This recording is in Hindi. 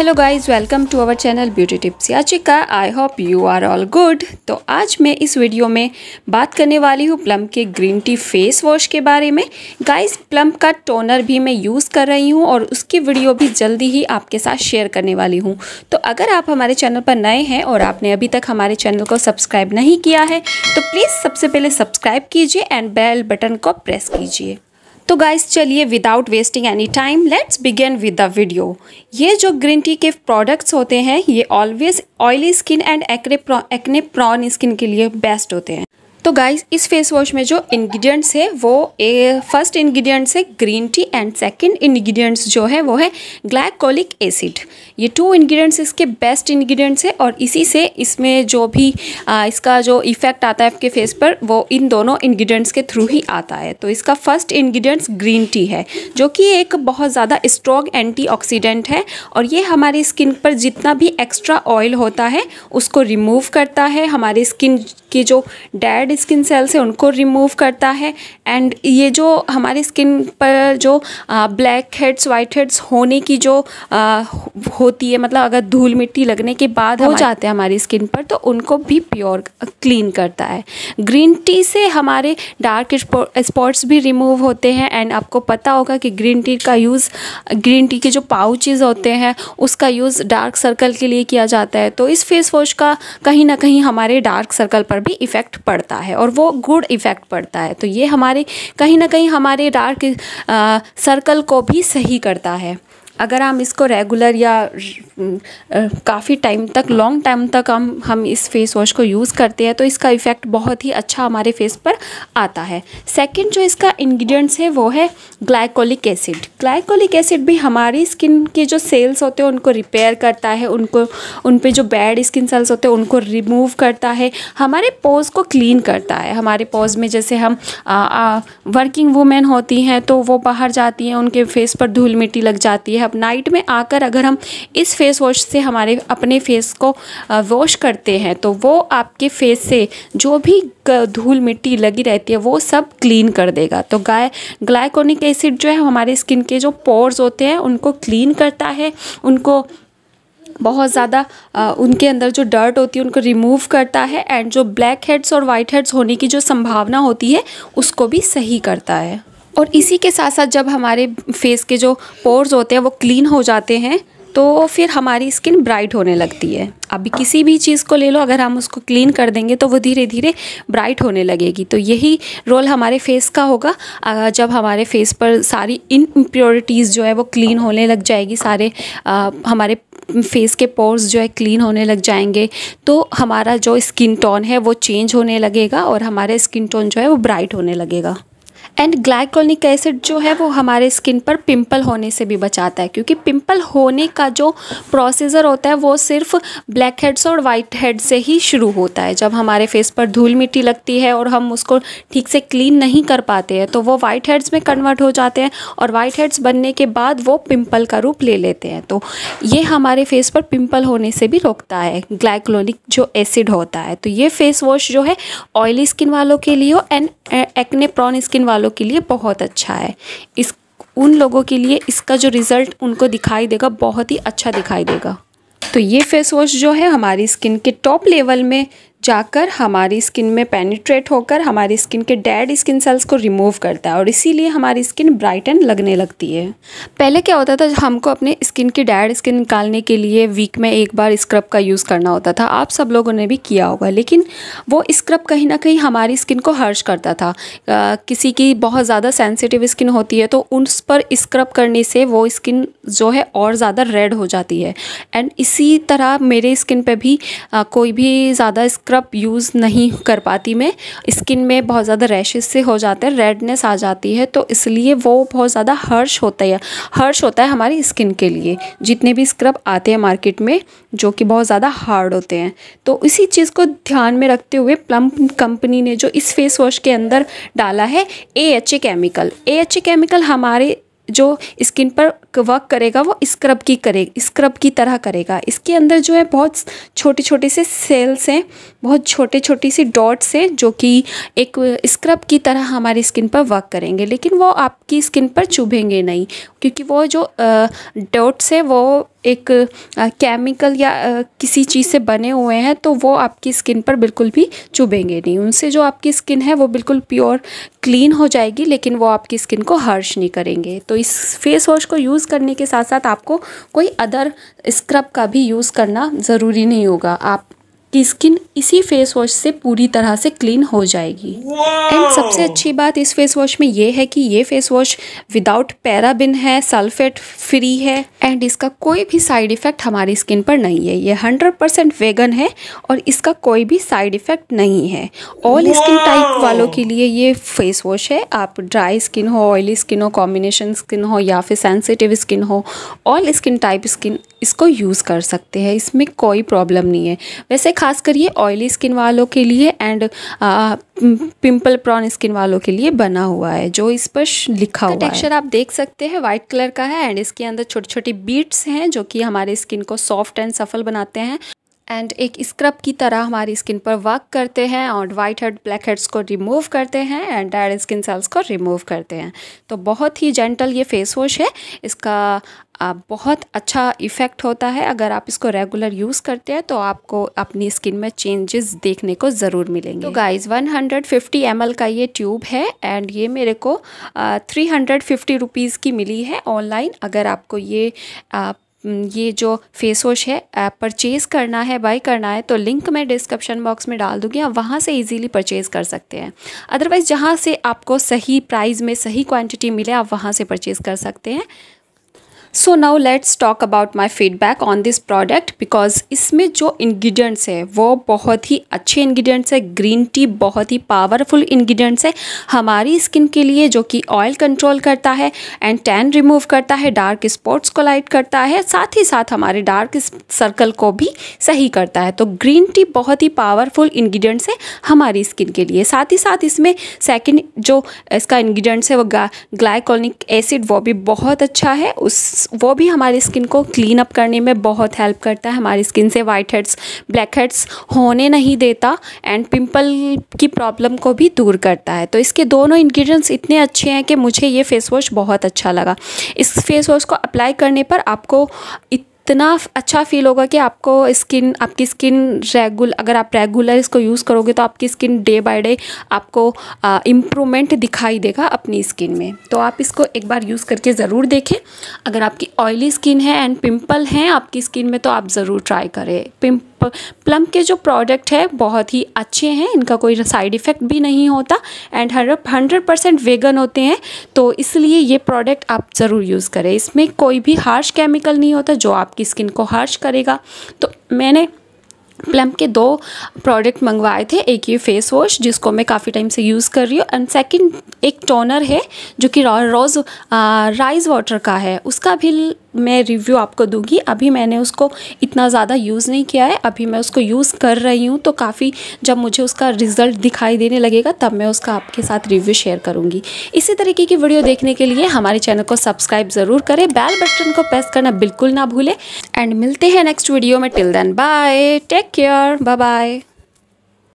hello guys welcome to our channel beauty tips याचिका I hope you are all good तो आज मैं इस वीडियो में बात करने वाली हूँ प्लम के ग्रीन टी फेस वॉश के बारे में गाइस प्लम का टोनर भी मैं यूज़ कर रही हूँ और उसकी वीडियो भी जल्दी ही आपके साथ शेयर करने वाली हूँ तो अगर आप हमारे चैनल पर नए हैं और आपने अभी तक हमारे चैनल को सब्सक्राइब नहीं किया है तो प्लीज़ सबसे पहले सब्सक्राइब कीजिए एंड बेल बटन को प्रेस कीजिए तो गाइस चलिए without wasting any time let's begin with the video ये जो ग्रीन टी के प्रोडक्ट्स होते हैं ये always oily skin and acne prone skin के लिए बेस्ट होते हैं तो गाइस इस फेस वॉश में जो इंग्रेडिएंट्स है वो फर्स्ट इंग्रेडिएंट्स है green tea and second ingredients जो है वो है ग्लाइकोलिक एसिड ये टू इंग्रेडिएंट्स इसके बेस्ट इंग्रेडिएंट्स है और इसी से इसमें जो भी आ, इसका जो इफेक्ट आता है आपके फेस पर वो इन दोनों इंग्रेडिएंट्स के थ्रू ही आता है तो इसका फर्स्ट इन्ग्रीडियंट्स ग्रीन टी है जो कि एक बहुत ज़्यादा स्ट्रॉन्ग एंटी है और ये हमारी स्किन पर जितना भी एक्स्ट्रा ऑयल होता है उसको रिमूव करता है हमारी स्किन की जो डैड डेड स्किन सेल्स है उनको रिमूव करता है एंड ये जो हमारी स्किन पर जो ब्लैक हेड्स वाइट हेड्स होने की जो आ, होती है मतलब अगर धूल मिट्टी लगने के बाद हो जाते हैं हमारी स्किन पर तो उनको भी प्योर क्लीन करता है ग्रीन टी से हमारे डार्क स्पॉट्स भी रिमूव होते हैं एंड आपको पता होगा कि ग्रीन टी का यूज़ ग्रीन टी के जो पाउचेज़ होते हैं उसका यूज़ डार्क सर्कल के लिए किया जाता है तो इस फेस वॉश का कहीं ना कहीं हमारे डार्क सर्कल पर भी इफ़ेक्ट पड़ता है है और वो गुड इफ़ेक्ट पड़ता है तो ये हमारे कहीं ना कहीं हमारे डार्क सर्कल को भी सही करता है अगर हम इसको रेगुलर या काफ़ी टाइम तक लॉन्ग टाइम तक हम हम इस फेस वॉश को यूज़ करते हैं तो इसका इफ़ेक्ट बहुत ही अच्छा हमारे फेस पर आता है सेकंड जो इसका इंग्रेडिएंट्स है वो है ग्लाइकोलिक एसिड ग्लाइकोलिक एसिड भी हमारी स्किन के जो सेल्स होते हैं उनको रिपेयर करता है उनको उन पर जो बैड स्किन सेल्स होते हैं उनको रिमूव करता है हमारे पोज को क्लीन करता है हमारे पोज में जैसे हम आ, आ, वर्किंग वूमेन होती हैं तो वो बाहर जाती हैं उनके फेस पर धूल मिट्टी लग जाती है अब नाइट में आकर अगर हम इस फेस वॉश से हमारे अपने फेस को वॉश करते हैं तो वो आपके फेस से जो भी धूल मिट्टी लगी रहती है वो सब क्लीन कर देगा तो गाय ग्लाइकोनिक एसिड जो है हमारे स्किन के जो पोर्स होते हैं उनको क्लीन करता है उनको बहुत ज़्यादा उनके अंदर जो डर्ट होती है उनको रिमूव करता है एंड जो ब्लैक हेड्स और वाइट हेड्स होने की जो संभावना होती है उसको भी सही करता है और इसी के साथ साथ जब हमारे फेस के जो पोर्स होते हैं वो क्लीन हो जाते हैं तो फिर हमारी स्किन ब्राइट होने लगती है अभी किसी भी चीज़ को ले लो अगर हम उसको क्लीन कर देंगे तो वो धीरे धीरे ब्राइट होने लगेगी तो यही रोल हमारे फेस का होगा जब हमारे फेस पर सारी इन इम्प्योरिटीज़ जो है वो क्लीन होने लग जाएगी सारे आ, हमारे फेस के पोर्स जो है क्लीन होने लग जाएंगे तो हमारा जो स्किन टोन है वो चेंज होने लगेगा और हमारे स्किन टोन जो है वो ब्राइट होने लगेगा एंड ग्लाइकोलिक एसिड जो है वो हमारे स्किन पर पिंपल होने से भी बचाता है क्योंकि पिंपल होने का जो प्रोसीजर होता है वो सिर्फ ब्लैक हेड्स और वाइट हेड से ही शुरू होता है जब हमारे फेस पर धूल मिट्टी लगती है और हम उसको ठीक से क्लीन नहीं कर पाते हैं तो वो वाइट हेड्स में कन्वर्ट हो जाते हैं और वाइट हेड्स बनने के बाद वो पिम्पल का रूप ले लेते हैं तो ये हमारे फेस पर पिम्पल होने से भी रोकता है ग्लाइकोलिक जो एसिड होता है तो ये फेस वॉश जो है ऑयली स्किन वालों के लिए एंड एक्ने प्रॉन स्किन वालों के लिए बहुत अच्छा है इस उन लोगों के लिए इसका जो रिज़ल्ट उनको दिखाई देगा बहुत ही अच्छा दिखाई देगा तो ये फेस वॉश जो है हमारी स्किन के टॉप लेवल में जाकर हमारी स्किन में पेनिट्रेट होकर हमारी स्किन के डेड स्किन सेल्स को रिमूव करता है और इसीलिए हमारी स्किन ब्राइटन लगने लगती है पहले क्या होता था हमको अपने स्किन की डेड स्किन निकालने के लिए वीक में एक बार स्क्रब का यूज़ करना होता था आप सब लोगों ने भी किया होगा लेकिन वो स्क्रब कहीं ना कहीं हमारी स्किन को हर्श करता था आ, किसी की बहुत ज़्यादा सेंसिटिव स्किन होती है तो उस पर स्क्रब करने से वो स्किन जो है और ज़्यादा रेड हो जाती है एंड इसी तरह मेरे स्किन पर भी आ, कोई भी ज़्यादा स्क्रब यूज़ नहीं कर पाती मैं स्किन में बहुत ज़्यादा रैशेज से हो जाते हैं रेडनेस आ जाती है तो इसलिए वो बहुत ज़्यादा हर्श होता है हर्श होता है हमारी स्किन के लिए जितने भी स्क्रब आते हैं मार्केट में जो कि बहुत ज़्यादा हार्ड होते हैं तो इसी चीज़ को ध्यान में रखते हुए प्लम कंपनी ने जो इस फेस वॉश के अंदर डाला है A H A chemical A H A chemical हमारे जो स्किन पर वर्क करेगा वो स्क्रब की करे स्क्रब की तरह करेगा इसके अंदर जो है बहुत छोटे छोटे से सेल्स हैं बहुत छोटे छोटे सी डॉट्स हैं जो कि एक स्क्रब की तरह हमारी स्किन पर वर्क करेंगे लेकिन वो आपकी स्किन पर चुभेंगे नहीं क्योंकि वो जो डॉट्स है वो एक केमिकल या किसी चीज़ से बने हुए हैं तो वो आपकी स्किन पर बिल्कुल भी चुभेंगे नहीं उनसे जो आपकी स्किन है वो बिल्कुल प्योर क्लीन हो जाएगी लेकिन वो आपकी स्किन को हर्श नहीं करेंगे तो इस फेस वॉश को यूज़ करने के साथ साथ आपको कोई अदर स्क्रब का भी यूज़ करना ज़रूरी नहीं होगा आप कि स्किन इसी फेस वॉश से पूरी तरह से क्लीन हो जाएगी एंड सबसे अच्छी बात इस फेस वॉश में ये है कि ये फेस वॉश विदाउट पैराबिन है सल्फेट फ्री है एंड इसका कोई भी साइड इफ़ेक्ट हमारी स्किन पर नहीं है ये 100% परसेंट वेगन है और इसका कोई भी साइड इफ़ेक्ट नहीं है ऑल स्किन टाइप वालों के लिए ये फेस वॉश है आप ड्राई स्किन हो ऑयली स्किन हो कॉम्बिनेशन स्किन हो या फिर सेंसिटिव स्किन हो ऑल स्किन टाइप स्किन इसको यूज़ कर सकते हैं इसमें कोई प्रॉब्लम नहीं है वैसे खासकर ये ऑयली स्किन वालों के लिए एंड पिंपल प्रॉन स्किन वालों के लिए बना हुआ है जो इस पर लिखा हुआ टेक्सचर आप देख सकते हैं वाइट कलर का है एंड इसके अंदर छोटी छोटी बीट्स हैं जो कि हमारे स्किन को सॉफ्ट एंड सफल बनाते हैं एंड एक स्क्रब की तरह हमारी स्किन पर वर्क करते हैं और वाइट हेड ब्लैक हेड्स को रिमूव करते हैं एंड डेड स्किन सेल्स को रिमूव करते हैं तो बहुत ही जेंटल ये फेस वॉश है इसका बहुत अच्छा इफ़ेक्ट होता है अगर आप इसको रेगुलर यूज़ करते हैं तो आपको अपनी स्किन में चेंजेस देखने को ज़रूर मिलेंगे तो गाइस 150 ml का ये ट्यूब है एंड ये मेरे को थ्री हंड्रेड फिफ्टी रुपीज़ की मिली है ऑनलाइन अगर आपको ये आ, हम्म, ये जो फेस वॉश है परचेज़ करना है बाई करना है तो लिंक मैं डिस्क्रिप्शन बॉक्स में डाल दूँगी आप वहाँ से ईजीली परचेज़ कर सकते हैं अदरवाइज़ जहाँ से आपको सही प्राइस में सही क्वान्टिटी मिले आप वहाँ से परचेज़ कर सकते हैं so now let's talk about my feedback on this product because इसमें जो इन्ग्रीडियंट्स है वो बहुत ही अच्छे इन्ग्रीडियंट्स है ग्रीन टी बहुत ही पावरफुल इन्ग्रीडियंट्स है हमारी स्किन के लिए जो कि ऑयल कंट्रोल करता है एंड टैन रिमूव करता है डार्क स्पॉट्स को लाइट करता है साथ ही साथ हमारे डार्क सर्कल को भी सही करता है तो ग्रीन टी बहुत ही पावरफुल इन्ग्रीडियंट्स है हमारी स्किन के लिए साथ ही साथ इसमें सेकेंड जो इसका इन्ग्रीडियंट्स है वो ग्लाइकोनिक एसिड वो भी बहुत अच्छा है उस हेड्स वो भी हमारी स्किन को क्लीन अप करने में बहुत हेल्प करता है हमारी स्किन से वाइट हेड्स ब्लैक हेड्स होने नहीं देता एंड पिंपल की प्रॉब्लम को भी दूर करता है तो इसके दोनों इन्ग्रीडियंट्स इतने अच्छे हैं कि मुझे ये फेस वॉश बहुत अच्छा लगा इस फेस वॉश को अप्लाई करने पर आपको इत इतना अच्छा फील होगा कि आपको स्किन आपकी स्किन रेगुल अगर आप रेगुलर इसको यूज़ करोगे तो आपकी स्किन डे बाय डे आपको इम्प्रूवमेंट दिखाई देगा अपनी स्किन में तो आप इसको एक बार यूज़ करके ज़रूर देखें अगर आपकी ऑयली स्किन है एंड पिम्पल हैं आपकी स्किन में तो आप ज़रूर ट्राई करें पिम्प प्लम के जो प्रोडक्ट है बहुत ही अच्छे हैं इनका कोई साइड इफ़ेक्ट भी नहीं होता and hundred hundred percent vegan होते हैं तो इसलिए ये प्रोडक्ट आप ज़रूर यूज़ करें इसमें कोई भी हार्श केमिकल नहीं होता जो आपकी आपकी स्किन को हार्श करेगा तो मैंने प्लम के दो प्रोडक्ट मंगवाए थे एक ये फेस वॉश जिसको मैं काफ़ी टाइम से यूज़ कर रही हूँ एंड सेकंड एक टोनर है जो कि रोज़ राइस वाटर का है उसका भी मैं रिव्यू आपको दूंगी अभी मैंने उसको इतना ज़्यादा यूज़ नहीं किया है अभी मैं उसको यूज़ कर रही हूँ तो काफ़ी जब मुझे उसका रिज़ल्ट दिखाई देने लगेगा तब मैं उसका आपके साथ रिव्यू शेयर करूँगी इसी तरीके की वीडियो देखने के लिए हमारे चैनल को सब्सक्राइब ज़रूर करें बैल बटन को प्रेस करना बिल्कुल ना भूलें एंड मिलते हैं नेक्स्ट वीडियो में till then bye take care bye bye